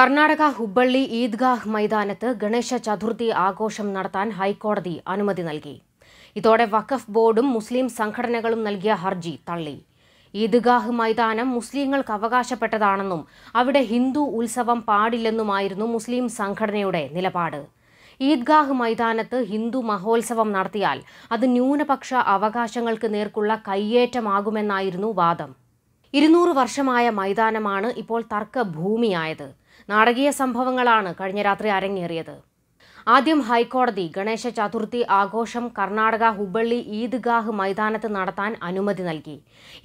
കർണാടക ഹുബ്ബള്ളി ഈദ്ഗാഹ് മൈതാനത്ത് ഗണേശ ചതുർത്ഥി ആഘോഷം നടത്താൻ ഹൈക്കോടതി അനുമതി നൽകി ഇതോടെ വഖഫ് ബോർഡും മുസ്ലിം സംഘടനകളും നൽകിയ ഹർജി തള്ളി ഈദ്ഗാഹ് മൈതാനം മുസ്ലിങ്ങൾക്ക് അവകാശപ്പെട്ടതാണെന്നും അവിടെ ഹിന്ദു ഉത്സവം പാടില്ലെന്നുമായിരുന്നു മുസ്ലിം സംഘടനയുടെ നിലപാട് ഈദ്ഗാഹ് മൈതാനത്ത് ഹിന്ദു മഹോത്സവം നടത്തിയാൽ അത് ന്യൂനപക്ഷ അവകാശങ്ങൾക്ക് നേർക്കുള്ള കയ്യേറ്റമാകുമെന്നായിരുന്നു വാദം ഇരുന്നൂറ് വർഷമായ മൈതാനമാണ് ഇപ്പോൾ തർക്കഭൂമിയായത് നാടകീയ സംഭവങ്ങളാണ് കഴിഞ്ഞ രാത്രി അരങ്ങേറിയത് ആദ്യം ഹൈക്കോടതി ഗണേശ ചതുർത്ഥി ആഘോഷം കർണാടക ഹുബള്ളി ഈദ്ഗാഹ് മൈതാനത്ത് നടത്താൻ അനുമതി നൽകി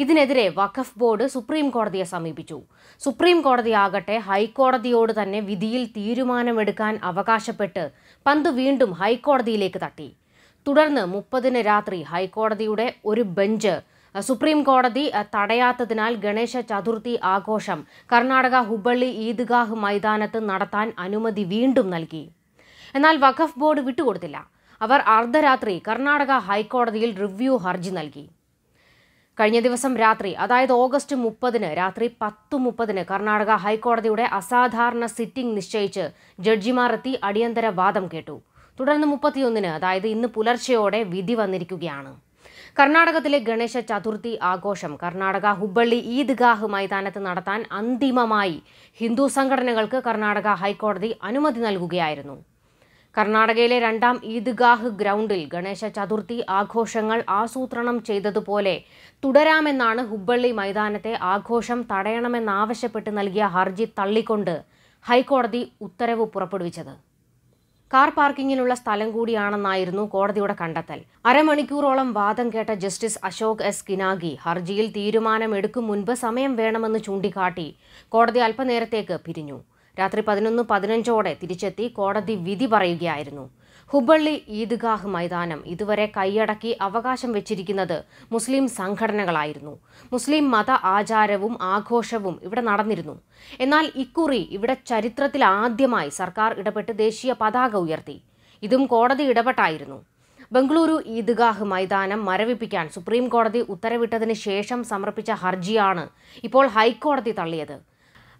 ഇതിനെതിരെ വഖഫ് ബോർഡ് സുപ്രീം കോടതിയെ സമീപിച്ചു സുപ്രീം കോടതി ആകട്ടെ ഹൈക്കോടതിയോട് തന്നെ വിധിയിൽ തീരുമാനമെടുക്കാൻ അവകാശപ്പെട്ട് പന്ത് വീണ്ടും ഹൈക്കോടതിയിലേക്ക് തട്ടി തുടർന്ന് മുപ്പതിന് രാത്രി ഹൈക്കോടതിയുടെ ഒരു ബെഞ്ച് സുപ്രീം കോടതി തടയാത്തതിനാൽ ഗണേശ ചതുർത്ഥി ആഘോഷം കർണാടക ഹുബള്ളി ഈദ്ഗാഹ് മൈതാനത്ത് നടത്താൻ അനുമതി വീണ്ടും നൽകി എന്നാൽ വഖഫ് ബോർഡ് വിട്ടുകൊടുത്തില്ല അവർ അർദ്ധരാത്രി കർണാടക ഹൈക്കോടതിയിൽ റിവ്യൂ ഹർജി നൽകി കഴിഞ്ഞ ദിവസം രാത്രി അതായത് ഓഗസ്റ്റ് മുപ്പതിന് രാത്രി പത്ത് മുപ്പതിന് കർണാടക ഹൈക്കോടതിയുടെ അസാധാരണ സിറ്റിംഗ് നിശ്ചയിച്ച് ജഡ്ജിമാർ എത്തി അടിയന്തര വാദം കേട്ടു തുടർന്ന് മുപ്പത്തിയൊന്നിന് അതായത് ഇന്ന് പുലർച്ചെയോടെ വിധി വന്നിരിക്കുകയാണ് കർണാടകത്തിലെ ഗണേശ ചതുർത്ഥി ആഘോഷം കർണാടക ഹുബ്ബള്ളി ഈദ്ഗാഹ് മൈതാനത്ത് നടത്താൻ അന്തിമമായി ഹിന്ദു സംഘടനകൾക്ക് കർണാടക ഹൈക്കോടതി അനുമതി നൽകുകയായിരുന്നു കർണാടകയിലെ രണ്ടാം ഈദ്ഗാഹ് ഗ്രൗണ്ടിൽ ഗണേശ ചതുർത്ഥി ആഘോഷങ്ങൾ ആസൂത്രണം ചെയ്തതുപോലെ തുടരാമെന്നാണ് ഹുബ്ബള്ളി മൈതാനത്തെ ആഘോഷം തടയണമെന്നാവശ്യപ്പെട്ട് നൽകിയ ഹർജി തള്ളിക്കൊണ്ട് ഹൈക്കോടതി ഉത്തരവ് പുറപ്പെടുവിച്ചത് കാർ പാർക്കിങ്ങിനുള്ള സ്ഥലം കൂടിയാണെന്നായിരുന്നു കോടതിയുടെ കണ്ടെത്തൽ അരമണിക്കൂറോളം വാദം കേട്ട ജസ്റ്റിസ് അശോക് എസ് കിനാഗി ഹർജിയിൽ തീരുമാനം എടുക്കും മുൻപ് സമയം വേണമെന്ന് ചൂണ്ടിക്കാട്ടി കോടതി അല്പനേരത്തേക്ക് പിരിഞ്ഞു രാത്രി പതിനൊന്ന് പതിനഞ്ചോടെ തിരിച്ചെത്തി കോടതി വിധി പറയുകയായിരുന്നു ഹുബള്ളി ഈദ്ഗാഹ് മൈതാനം ഇതുവരെ കൈയടക്കി അവകാശം വെച്ചിരിക്കുന്നത് മുസ്ലിം സംഘടനകളായിരുന്നു മുസ്ലിം മത ആചാരവും ആഘോഷവും ഇവിടെ നടന്നിരുന്നു എന്നാൽ ഇക്കുറി ഇവിടെ ചരിത്രത്തിൽ ആദ്യമായി സർക്കാർ ഇടപെട്ട് ദേശീയ പതാക ഉയർത്തി ഇതും കോടതി ഇടപെട്ടായിരുന്നു ബംഗളൂരു ഈദ്ഗാഹ് മൈതാനം മരവിപ്പിക്കാൻ സുപ്രീം കോടതി ഉത്തരവിട്ടതിന് ശേഷം സമർപ്പിച്ച ഹർജിയാണ് ഇപ്പോൾ ഹൈക്കോടതി തള്ളിയത്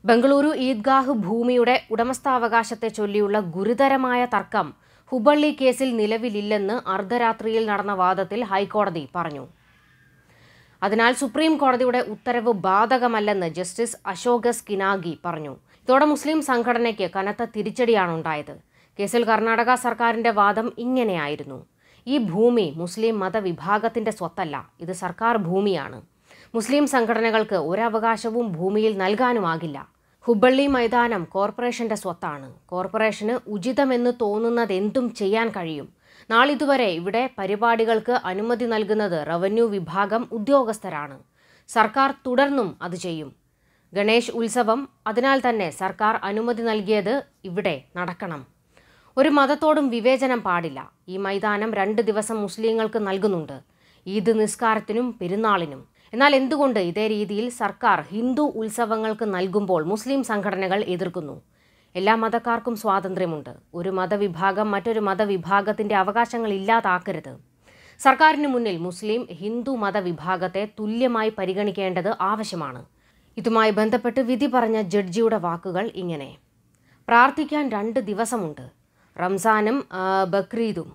ബംഗളൂരു ഈദ്ഗാഹ് ഭൂമിയുടെ ഉടമസ്ഥാവകാശത്തെ ചൊല്ലിയുള്ള ഗുരുതരമായ തർക്കം ഹുബള്ളി കേസിൽ നിലവിലില്ലെന്ന് അർദ്ധരാത്രിയിൽ നടന്ന വാദത്തിൽ ഹൈക്കോടതി പറഞ്ഞു അതിനാൽ സുപ്രീം കോടതിയുടെ ഉത്തരവ് ബാധകമല്ലെന്ന് ജസ്റ്റിസ് അശോകസ് കിനാഗി പറഞ്ഞു ഇതോടെ മുസ്ലിം സംഘടനയ്ക്ക് കനത്ത തിരിച്ചടിയാണ് ഉണ്ടായത് കേസിൽ കർണാടക സർക്കാരിന്റെ വാദം ഇങ്ങനെയായിരുന്നു ഈ ഭൂമി മുസ്ലിം മതവിഭാഗത്തിന്റെ സ്വത്തല്ല ഇത് സർക്കാർ ഭൂമിയാണ് മുസ്ലിം സംഘടനകൾക്ക് ഒരവകാശവും ഭൂമിയിൽ നൽകാനുമാകില്ല ഹുബള്ളി മൈതാനം കോർപ്പറേഷന്റെ സ്വത്താണ് കോർപ്പറേഷന് ഉചിതമെന്ന് തോന്നുന്നതെന്തും ചെയ്യാൻ കഴിയും നാളിതുവരെ ഇവിടെ പരിപാടികൾക്ക് അനുമതി നൽകുന്നത് റവന്യൂ വിഭാഗം ഉദ്യോഗസ്ഥരാണ് സർക്കാർ തുടർന്നും അത് ചെയ്യും ഗണേഷ് ഉത്സവം അതിനാൽ തന്നെ സർക്കാർ അനുമതി നൽകിയത് ഇവിടെ നടക്കണം ഒരു മതത്തോടും വിവേചനം പാടില്ല ഈ മൈതാനം രണ്ട് ദിവസം മുസ്ലിങ്ങൾക്ക് നൽകുന്നുണ്ട് ഈദ് നിസ്കാരത്തിനും പെരുന്നാളിനും എന്നാൽ എന്തുകൊണ്ട് ഇതേ രീതിയിൽ സർക്കാർ ഹിന്ദു ഉത്സവങ്ങൾക്ക് നൽകുമ്പോൾ മുസ്ലിം സംഘടനകൾ എതിർക്കുന്നു എല്ലാ മതക്കാർക്കും സ്വാതന്ത്ര്യമുണ്ട് ഒരു മതവിഭാഗം മറ്റൊരു മതവിഭാഗത്തിൻ്റെ അവകാശങ്ങൾ ഇല്ലാതാക്കരുത് സർക്കാരിന് മുന്നിൽ മുസ്ലിം ഹിന്ദു മതവിഭാഗത്തെ തുല്യമായി പരിഗണിക്കേണ്ടത് ആവശ്യമാണ് ഇതുമായി ബന്ധപ്പെട്ട് വിധി പറഞ്ഞ ജഡ്ജിയുടെ വാക്കുകൾ ഇങ്ങനെ പ്രാർത്ഥിക്കാൻ രണ്ട് ദിവസമുണ്ട് റംസാനും ബക്രീദും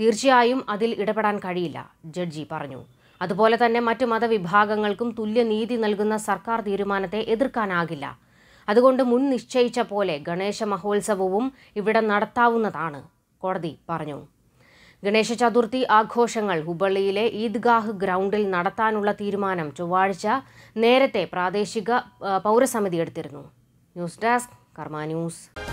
തീർച്ചയായും അതിൽ ഇടപെടാൻ കഴിയില്ല ജഡ്ജി പറഞ്ഞു അതുപോലെ തന്നെ മറ്റു മതവിഭാഗങ്ങൾക്കും തുല്യനീതി നൽകുന്ന സർക്കാർ തീരുമാനത്തെ എതിർക്കാനാകില്ല അതുകൊണ്ട് മുൻ നിശ്ചയിച്ച പോലെ ഗണേശ മഹോത്സവവും ഇവിടെ നടത്താവുന്നതാണ് കോടതി പറഞ്ഞു ഗണേശ ചതുർത്ഥി ആഘോഷങ്ങൾ ഹുബള്ളിയിലെ ഈദ്ഗാഹ് ഗ്രൗണ്ടിൽ നടത്താനുള്ള തീരുമാനം ചൊവ്വാഴ്ച നേരത്തെ പ്രാദേശിക പൗരസമിതി എടുത്തിരുന്നു ന്യൂസ് ഡെസ്ക് കർമ്മ ന്യൂസ്